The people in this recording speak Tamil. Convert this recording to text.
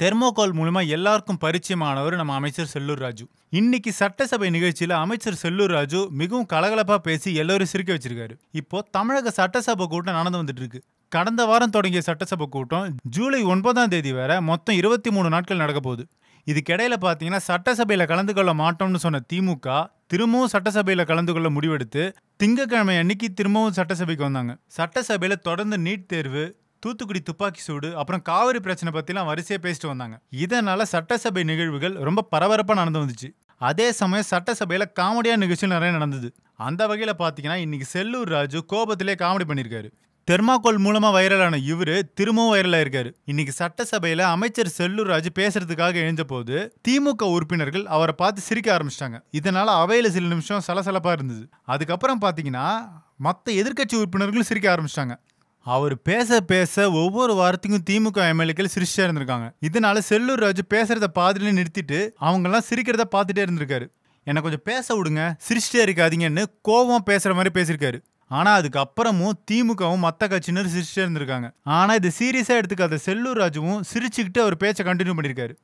தெர்மோகோல் மூலமா எல்லாருக்கும் பரிச்சயமானவர் நம்ம அமைச்சர் செல்லூர் ராஜு இன்னைக்கு சட்டசபை நிகழ்ச்சியில அமைச்சர் செல்லூர் ராஜு மிகவும் கலகலப்பாக பேசி எல்லோரும் சிரிக்க வச்சிருக்காரு இப்போ தமிழக சட்டசபை கூட்டம் நடந்து வந்துட்டு இருக்கு கடந்த வாரம் தொடங்கிய சட்டசபை கூட்டம் ஜூலை ஒன்பதாம் தேதி வரை மொத்தம் இருபத்தி மூணு நாட்கள் நடக்க போகுது இதுக்கிடையில பார்த்தீங்கன்னா சட்டசபையில் கலந்து கொள்ள மாட்டோம்னு சொன்ன திமுக திரும்பவும் சட்டசபையில் கலந்து கொள்ள முடிவெடுத்து திங்கக்கிழமை அன்னைக்கு திரும்பவும் சட்டசபைக்கு வந்தாங்க சட்டசபையில் தொடர்ந்து நீட் தேர்வு தூத்துக்குடி துப்பாக்கி சூடு அப்புறம் காவிரி பிரச்சனை பற்றிலாம் வரிசையாக பேசிட்டு வந்தாங்க இதனால் சட்டசபை நிகழ்வுகள் ரொம்ப பரபரப்பாக நடந்து வந்துச்சு அதே சமயம் சட்டசபையில் காமெடியாக நிகழ்ச்சியும் நிறைய நடந்தது அந்த வகையில் பார்த்தீங்கன்னா இன்றைக்கி செல்லூர் ராஜு கோபத்திலே காமெடி பண்ணியிருக்காரு தெர்மாக்கோல் மூலமாக வைரலான இவர் திரும்பவும் வைரலாக இருக்கார் இன்னைக்கு சட்டசபையில் அமைச்சர் செல்லூர் ராஜ் பேசுறதுக்காக எழுந்த போது திமுக உறுப்பினர்கள் அவரை பார்த்து சிரிக்க ஆரம்பிச்சிட்டாங்க இதனால் அவையில் சில நிமிஷம் சலசலப்பாக இருந்தது அதுக்கப்புறம் பார்த்தீங்கன்னா மற்ற எதிர்கட்சி உறுப்பினர்களும் சிரிக்க ஆரம்பிச்சிட்டாங்க அவர் பேச பேச ஒவ்வொரு வாரத்துக்கும் திமுக எம்எல்ஏக்கள் சிரிச்சா இருந்திருக்காங்க இதனால செல்லூர் ராஜு பேசுறத பாதிலே நிறுத்திட்டு அவங்கெல்லாம் சிரிக்கிறத பார்த்துட்டே இருந்திருக்காரு என்னை கொஞ்சம் பேச விடுங்க சிரிச்சிட்டே இருக்காதீங்கன்னு கோபம் பேசுற மாதிரி பேசியிருக்காரு ஆனால் அதுக்கப்புறமும் திமுகவும் மற்ற கட்சியினர் சிரிச்சிட்டே இருந்திருக்காங்க ஆனால் இது சீரியஸாக எடுத்துக்காத செல்லூர் ராஜுவும் சிரிச்சுக்கிட்டு அவர் பேச்சை கண்டினியூ பண்ணியிருக்காரு